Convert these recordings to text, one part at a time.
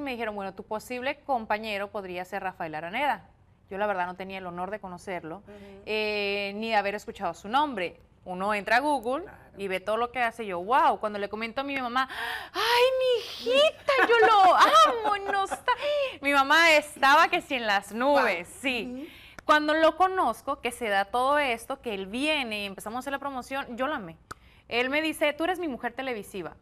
Me dijeron, bueno, tu posible compañero podría ser Rafael Araneda. Yo la verdad no tenía el honor de conocerlo, eh, ni de haber escuchado su nombre. Uno entra a Google y ve todo lo que hace yo. ¡Wow! Cuando le comento a mi mamá, ¡ay, mi hijita! Yo lo amo, Mi mamá estaba que si en las nubes, sí. Cuando lo conozco, que se da todo esto, que él viene y empezamos a hacer la promoción, yo lo amé. Él me dice, tú eres mi mujer televisiva.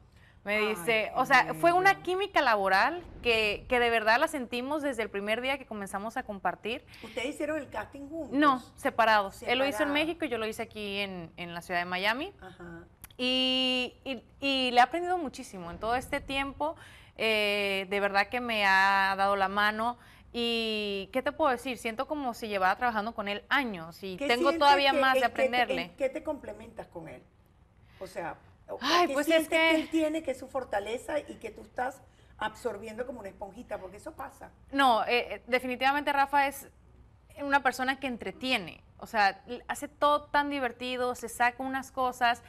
Me dice, o sea, fue una química laboral que, de verdad la sentimos desde el primer día que comenzamos a compartir. ¿Ustedes hicieron el casting juntos? No, separados. Él lo hizo en México, y yo lo hice aquí en, la ciudad de Miami. Ajá. Y, le he aprendido muchísimo en todo este tiempo. Eh, de verdad que me ha dado la mano. Y qué te puedo decir, siento como si llevaba trabajando con él años y tengo todavía más de aprenderle. qué te complementas con él? O sea, Ay, que pues es que... él tiene, que es su fortaleza y que tú estás absorbiendo como una esponjita, porque eso pasa. No, eh, eh, definitivamente Rafa es una persona que entretiene, o sea, hace todo tan divertido, se saca unas cosas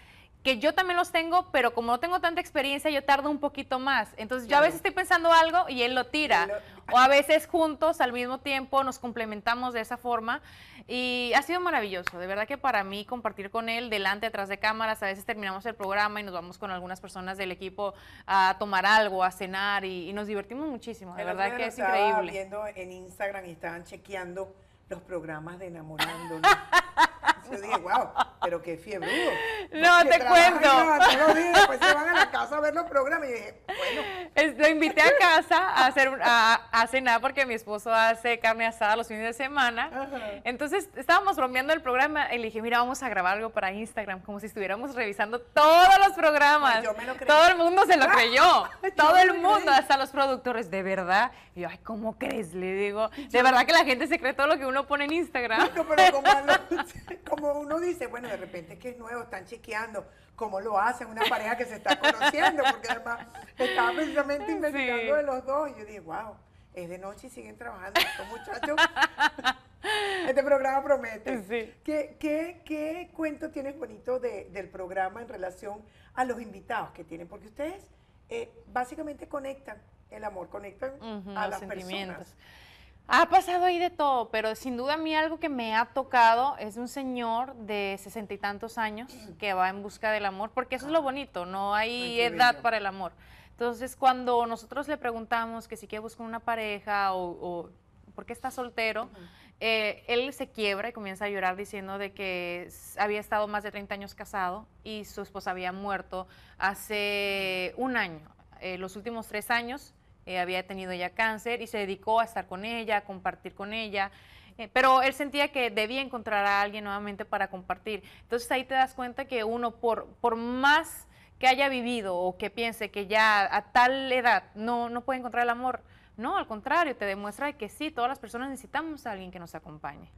que yo también los tengo, pero como no tengo tanta experiencia, yo tardo un poquito más. Entonces yo a veces estoy pensando algo y él lo tira. O a veces juntos al mismo tiempo nos complementamos de esa forma. Y ha sido maravilloso. De verdad que para mí compartir con él delante, atrás de cámaras, a veces terminamos el programa y nos vamos con algunas personas del equipo a tomar algo, a cenar y, nos divertimos muchísimo. De verdad que es estaba increíble. viendo en Instagram y estaban chequeando los programas de enamorándonos. Yo dije, wow, pero qué fiebre. No, te cuento. después se van a la casa a ver los programas y dije, bueno. Lo invité a casa a, hacer, a, cenar porque mi esposo hace carne asada los fines de semana. Entonces estábamos bromeando el programa y le dije, mira, vamos a grabar algo para Instagram, como si estuviéramos revisando todos los programas. yo me lo creí. Todo el mundo se lo ah, creyó. Todo el mundo, hasta los productores, de verdad. Y yo, ay, ¿cómo crees? Le digo, de verdad que la gente se cree todo lo que uno pone en Instagram. pero como como uno dice, bueno, de repente que es nuevo, están chequeando cómo lo hacen, una pareja que se está conociendo, porque además estaba precisamente investigando de los dos. Y yo dije, wow, es de noche y siguen trabajando estos muchachos. Este programa promete. ¿Qué, qué, cuento tienes bonito del programa en relación a los invitados que tienen? Porque ustedes eh, básicamente conectan el amor, conectan a las personas. Ha pasado ahí de todo, pero sin duda a mí algo que me ha tocado es un señor de sesenta y tantos años que va en busca del amor, porque eso es lo bonito, no hay edad para el amor. Entonces, cuando nosotros le preguntamos que si quiere buscar una pareja o, por qué está soltero, eh, él se quiebra y comienza a llorar diciendo de que había estado más de 30 años casado y su esposa había muerto hace un año, eh, los últimos tres años eh, había tenido ya cáncer y se dedicó a estar con ella, a compartir con ella. Eh, pero él sentía que debía encontrar a alguien nuevamente para compartir. Entonces ahí te das cuenta que uno, por, por más que haya vivido o que piense que ya a tal edad no, no puede encontrar el amor, no, al contrario, te demuestra que sí, todas las personas necesitamos a alguien que nos acompañe.